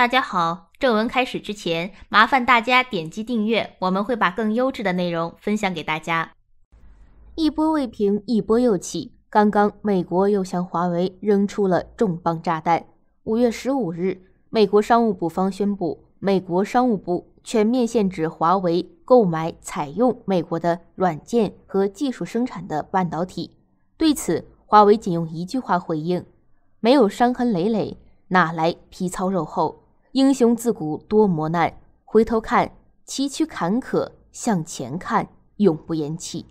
大家好，正文开始之前，麻烦大家点击订阅，我们会把更优质的内容分享给大家。一波未平，一波又起。刚刚，美国又向华为扔出了重磅炸弹。五月十五日，美国商务部方宣布，美国商务部全面限制华为购买、采用美国的软件和技术生产的半导体。对此，华为仅用一句话回应：“没有伤痕累累，哪来皮糙肉厚？”英雄自古多磨难，回头看崎岖坎坷，向前看永不言弃。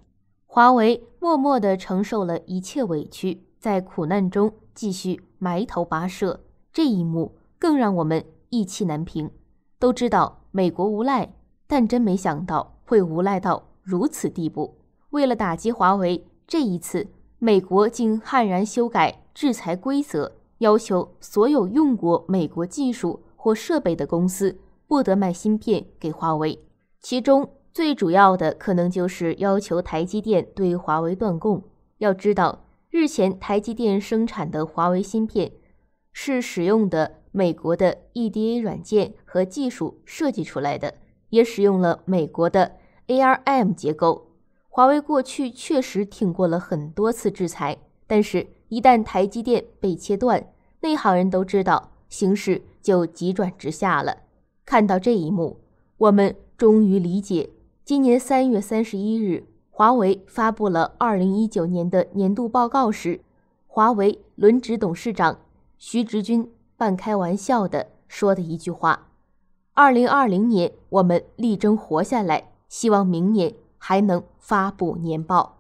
华为默默地承受了一切委屈，在苦难中继续埋头跋涉。这一幕更让我们意气难平。都知道美国无赖，但真没想到会无赖到如此地步。为了打击华为，这一次美国竟悍然修改制裁规则，要求所有用过美国技术。或设备的公司不得卖芯片给华为。其中最主要的可能就是要求台积电对华为断供。要知道，日前台积电生产的华为芯片是使用的美国的 EDA 软件和技术设计出来的，也使用了美国的 ARM 结构。华为过去确实挺过了很多次制裁，但是，一旦台积电被切断，内行人都知道形势。就急转直下了。看到这一幕，我们终于理解，今年三月三十一日，华为发布了二零一九年的年度报告时，华为轮值董事长徐直军半开玩笑的说的一句话：“二零二零年，我们力争活下来，希望明年还能发布年报。”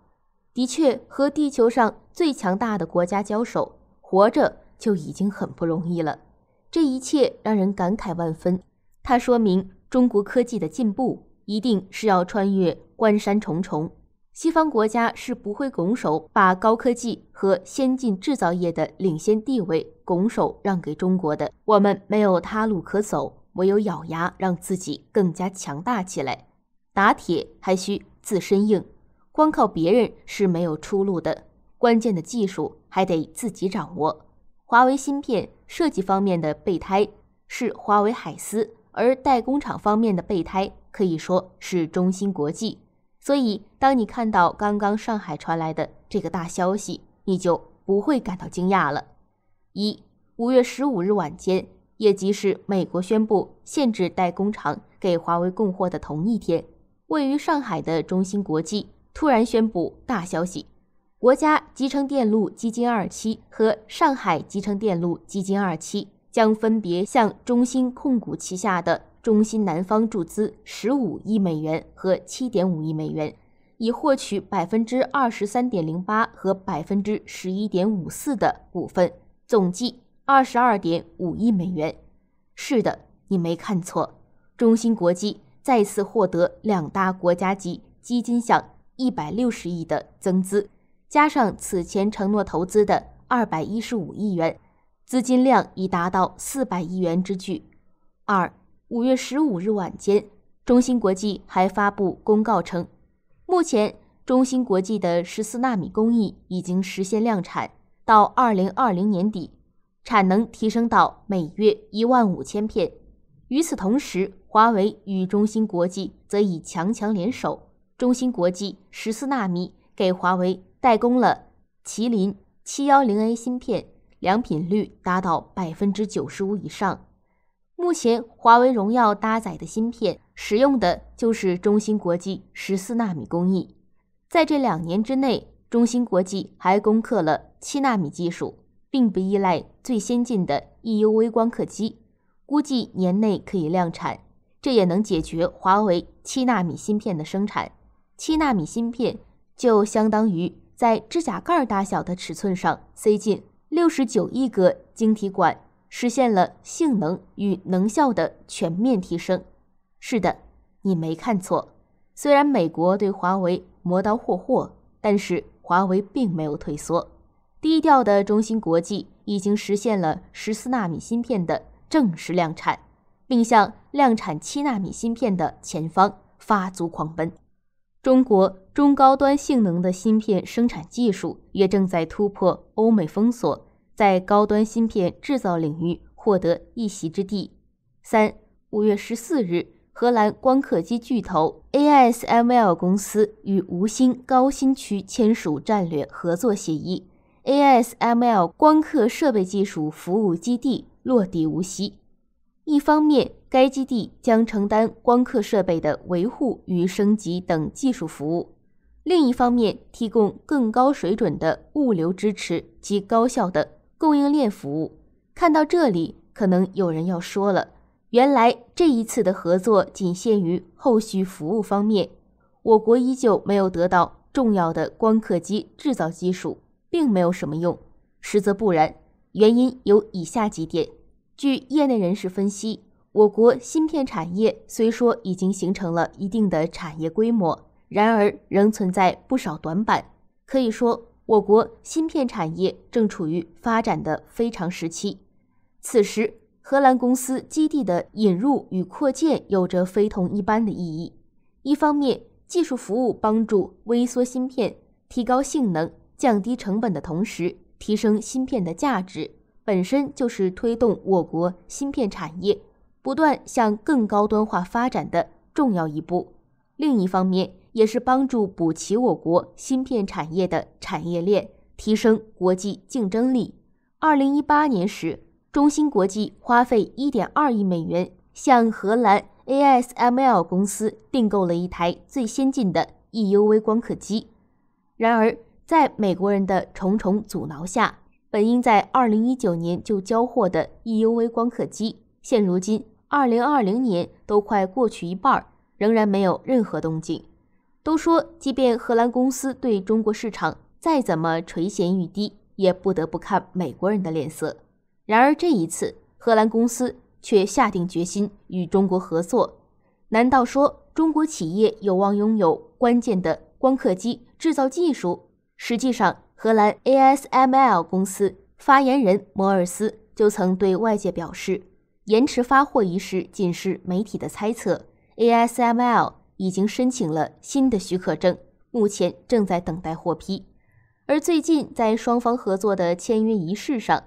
的确，和地球上最强大的国家交手，活着就已经很不容易了。这一切让人感慨万分。它说明中国科技的进步一定是要穿越关山重重，西方国家是不会拱手把高科技和先进制造业的领先地位拱手让给中国的。我们没有他路可走，唯有咬牙让自己更加强大起来。打铁还需自身硬，光靠别人是没有出路的。关键的技术还得自己掌握。华为芯片设计方面的备胎是华为海思，而代工厂方面的备胎可以说是中芯国际。所以，当你看到刚刚上海传来的这个大消息，你就不会感到惊讶了。一五月十五日晚间，也即是美国宣布限制代工厂给华为供货的同一天，位于上海的中芯国际突然宣布大消息。国家集成电路基金二期和上海集成电路基金二期将分别向中芯控股旗下的中芯南方注资十五亿美元和七点五亿美元，以获取百分之二十三点零八和百分之十一点五四的股份，总计二十二点五亿美元。是的，你没看错，中芯国际再次获得两大国家级基金项一百六十亿的增资。加上此前承诺投资的二百一十五亿元，资金量已达到四百亿元之巨。二五月十五日晚间，中芯国际还发布公告称，目前中芯国际的十四纳米工艺已经实现量产，到二零二零年底，产能提升到每月一万五千片。与此同时，华为与中芯国际则已强强联手，中芯国际十四纳米给华为。代工了麒麟七幺零 A 芯片，良品率达到百分之九十五以上。目前华为、荣耀搭载的芯片使用的就是中芯国际十四纳米工艺。在这两年之内，中芯国际还攻克了七纳米技术，并不依赖最先进的 EUV 光刻机，估计年内可以量产，这也能解决华为七纳米芯片的生产。七纳米芯片就相当于。在指甲盖大小的尺寸上塞进六十九亿个晶体管，实现了性能与能效的全面提升。是的，你没看错。虽然美国对华为磨刀霍霍，但是华为并没有退缩。低调的中芯国际已经实现了十四纳米芯片的正式量产，并向量产七纳米芯片的前方发足狂奔。中国中高端性能的芯片生产技术也正在突破欧美封锁，在高端芯片制造领域获得一席之地。三五月十四日，荷兰光刻机巨头 ASML 公司与无兴高新区签署战略合作协议，ASML 光刻设备技术服务基地落地无锡。一方面，该基地将承担光刻设备的维护与升级等技术服务，另一方面提供更高水准的物流支持及高效的供应链服务。看到这里，可能有人要说了，原来这一次的合作仅限于后续服务方面，我国依旧没有得到重要的光刻机制造技术，并没有什么用。实则不然，原因有以下几点。据业内人士分析。我国芯片产业虽说已经形成了一定的产业规模，然而仍存在不少短板。可以说，我国芯片产业正处于发展的非常时期。此时，荷兰公司基地的引入与扩建有着非同一般的意义。一方面，技术服务帮助微缩芯片提高性能、降低成本的同时，提升芯片的价值，本身就是推动我国芯片产业。不断向更高端化发展的重要一步，另一方面也是帮助补齐我国芯片产业的产业链，提升国际竞争力。二零一八年时，中芯国际花费一点二亿美元向荷兰 ASML 公司订购了一台最先进的 EUV 光刻机。然而，在美国人的重重阻挠下，本应在二零一九年就交货的 EUV 光刻机。现如今，二零二零年都快过去一半，仍然没有任何动静。都说，即便荷兰公司对中国市场再怎么垂涎欲滴，也不得不看美国人的脸色。然而这一次，荷兰公司却下定决心与中国合作。难道说，中国企业有望拥有关键的光刻机制造技术？实际上，荷兰 ASML 公司发言人摩尔斯就曾对外界表示。延迟发货一事仅是媒体的猜测，ASML 已经申请了新的许可证，目前正在等待获批。而最近在双方合作的签约仪式上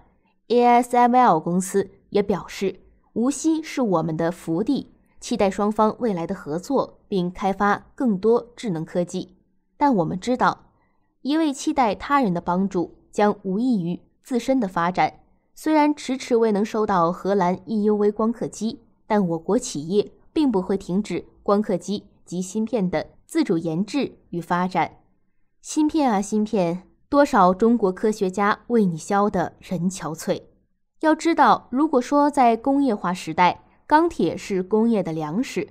，ASML 公司也表示，无锡是我们的福地，期待双方未来的合作，并开发更多智能科技。但我们知道，一味期待他人的帮助，将无异于自身的发展。虽然迟迟未能收到荷兰 EUV 光刻机，但我国企业并不会停止光刻机及芯片的自主研制与发展。芯片啊芯片，多少中国科学家为你削得人憔悴。要知道，如果说在工业化时代，钢铁是工业的粮食，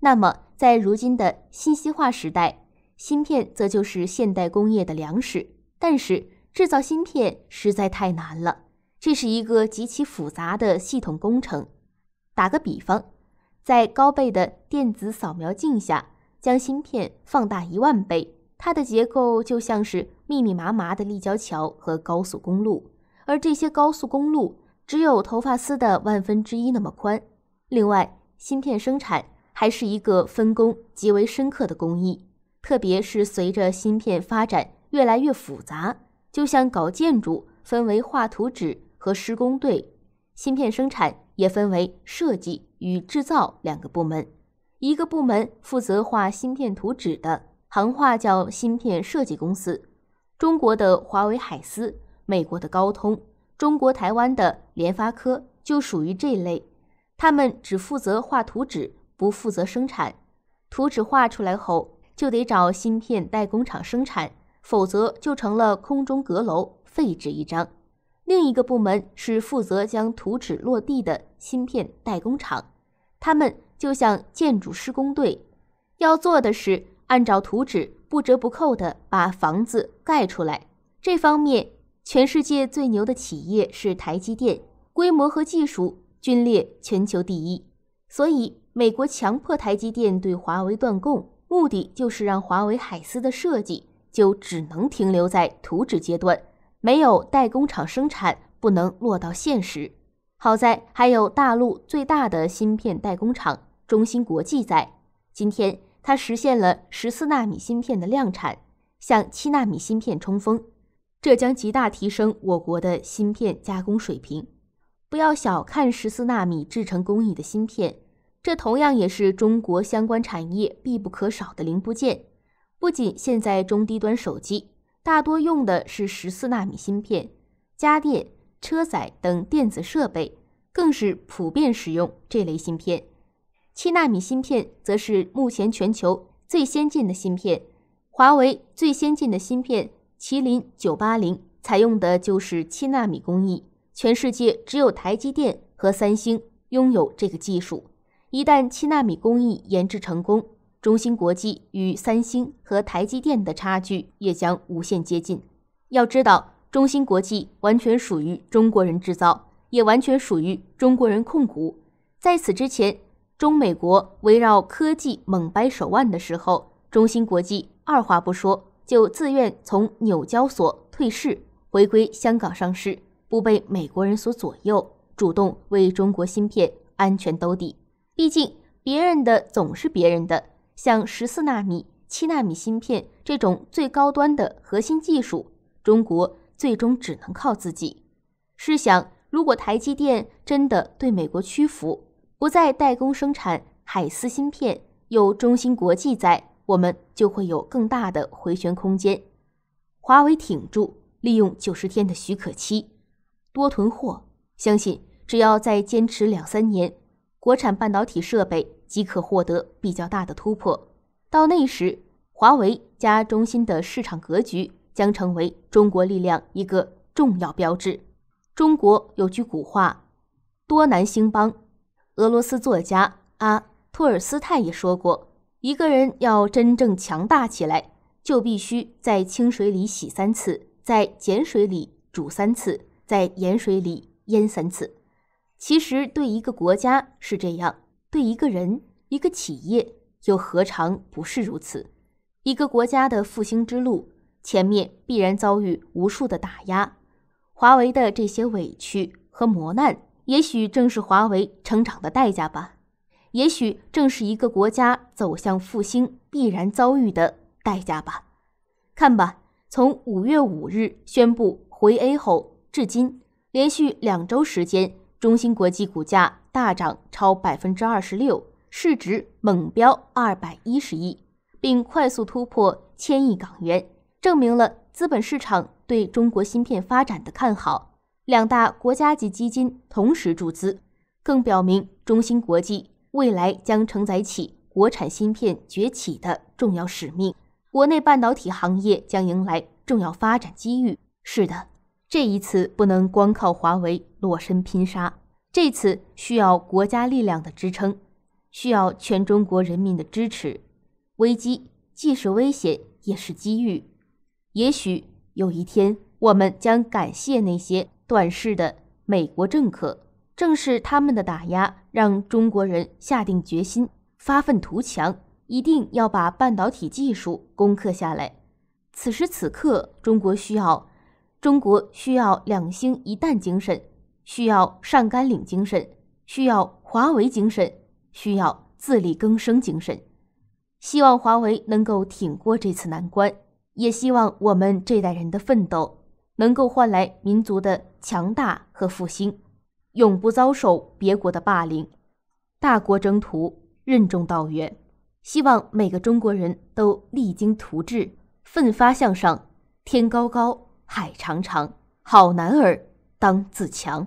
那么在如今的信息化时代，芯片则就是现代工业的粮食。但是，制造芯片实在太难了。这是一个极其复杂的系统工程。打个比方，在高倍的电子扫描镜下，将芯片放大一万倍，它的结构就像是密密麻麻的立交桥和高速公路，而这些高速公路只有头发丝的万分之一那么宽。另外，芯片生产还是一个分工极为深刻的工艺，特别是随着芯片发展越来越复杂，就像搞建筑，分为画图纸。和施工队，芯片生产也分为设计与制造两个部门，一个部门负责画芯片图纸的，行话叫芯片设计公司。中国的华为、海思，美国的高通，中国台湾的联发科就属于这一类，他们只负责画图纸，不负责生产。图纸画出来后，就得找芯片代工厂生产，否则就成了空中阁楼，废纸一张。另一个部门是负责将图纸落地的芯片代工厂，他们就像建筑施工队，要做的是按照图纸不折不扣的把房子盖出来。这方面，全世界最牛的企业是台积电，规模和技术均列全球第一。所以，美国强迫台积电对华为断供，目的就是让华为海思的设计就只能停留在图纸阶段。没有代工厂生产，不能落到现实。好在还有大陆最大的芯片代工厂中芯国际在。今天，它实现了十四纳米芯片的量产，向七纳米芯片冲锋。这将极大提升我国的芯片加工水平。不要小看十四纳米制成工艺的芯片，这同样也是中国相关产业必不可少的零部件。不仅现在中低端手机。大多用的是十四纳米芯片，家电、车载等电子设备更是普遍使用这类芯片。七纳米芯片则是目前全球最先进的芯片，华为最先进的芯片麒麟九八零采用的就是七纳米工艺，全世界只有台积电和三星拥有这个技术。一旦七纳米工艺研制成功，中芯国际与三星和台积电的差距也将无限接近。要知道，中芯国际完全属于中国人制造，也完全属于中国人控股。在此之前，中美国围绕科技猛掰手腕的时候，中芯国际二话不说就自愿从纽交所退市，回归香港上市，不被美国人所左右，主动为中国芯片安全兜底。毕竟，别人的总是别人的。像十四纳米、七纳米芯片这种最高端的核心技术，中国最终只能靠自己。试想，如果台积电真的对美国屈服，不再代工生产海思芯片，有中芯国际在，我们就会有更大的回旋空间。华为挺住，利用九十天的许可期，多囤货，相信只要再坚持两三年，国产半导体设备。即可获得比较大的突破。到那时，华为加中心的市场格局将成为中国力量一个重要标志。中国有句古话：“多难兴邦。”俄罗斯作家阿托尔斯泰也说过：“一个人要真正强大起来，就必须在清水里洗三次，在碱水里煮三次，在盐水里腌三次。”其实，对一个国家是这样。对一个人、一个企业，又何尝不是如此？一个国家的复兴之路，前面必然遭遇无数的打压。华为的这些委屈和磨难，也许正是华为成长的代价吧，也许正是一个国家走向复兴必然遭遇的代价吧。看吧，从五月五日宣布回 A 后至今，连续两周时间，中芯国际股价。大涨超百分之二十六，市值猛飙二百一十亿，并快速突破千亿港元，证明了资本市场对中国芯片发展的看好。两大国家级基金同时注资，更表明中芯国际未来将承载起国产芯片崛起的重要使命。国内半导体行业将迎来重要发展机遇。是的，这一次不能光靠华为裸身拼杀。这次需要国家力量的支撑，需要全中国人民的支持。危机既是危险，也是机遇。也许有一天，我们将感谢那些短视的美国政客，正是他们的打压，让中国人下定决心，发愤图强，一定要把半导体技术攻克下来。此时此刻，中国需要，中国需要“两星一弹”精神。需要上甘岭精神，需要华为精神，需要自力更生精神。希望华为能够挺过这次难关，也希望我们这代人的奋斗能够换来民族的强大和复兴，永不遭受别国的霸凌。大国征途任重道远，希望每个中国人都励精图治，奋发向上。天高高，海长长，好男儿当自强。